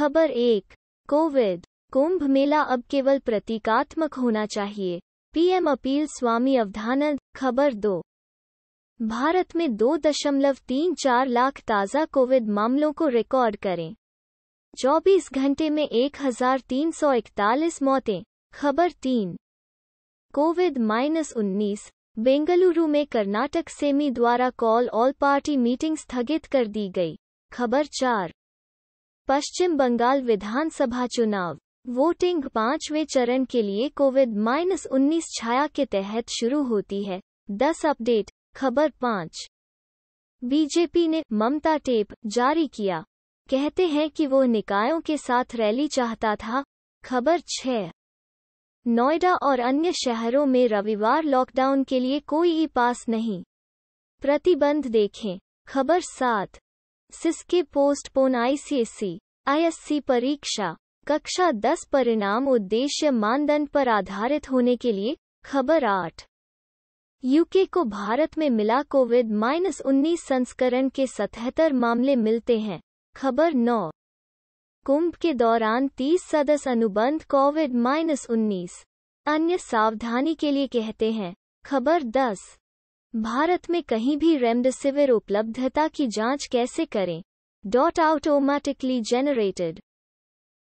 खबर एक कोविड कुंभ मेला अब केवल प्रतीकात्मक होना चाहिए पीएम अपील स्वामी अवधानंद खबर दो भारत में दो दशमलव तीन चार लाख ताज़ा कोविड मामलों को रिकॉर्ड करें 24 घंटे में 1341 मौतें खबर तीन कोविड माइनस उन्नीस बेंगलुरु में कर्नाटक सेमी द्वारा कॉल ऑल पार्टी मीटिंग स्थगित कर दी गई खबर चार पश्चिम बंगाल विधानसभा चुनाव वोटिंग पांचवें चरण के लिए कोविड माइनस उन्नीस छाया के तहत शुरू होती है दस अपडेट खबर पाँच बीजेपी ने ममता टेप जारी किया कहते हैं कि वो निकायों के साथ रैली चाहता था खबर छः नोएडा और अन्य शहरों में रविवार लॉकडाउन के लिए कोई ई पास नहीं प्रतिबंध देखें खबर सात सिसके पोस्टपोन आईसीएससी आईएससी परीक्षा कक्षा 10 परिणाम उद्देश्य मानदंड पर आधारित होने के लिए खबर आठ यूके को भारत में मिला कोविड माइनस उन्नीस संस्करण के सतहत्तर मामले मिलते हैं खबर नौ कुंभ के दौरान 30 सदस्य अनुबंध कोविड माइनस उन्नीस अन्य सावधानी के लिए कहते हैं खबर दस भारत में कहीं भी रेमडेसिविर उपलब्धता की जांच कैसे करें डॉट ऑटोमेटिकली जेनरेटेड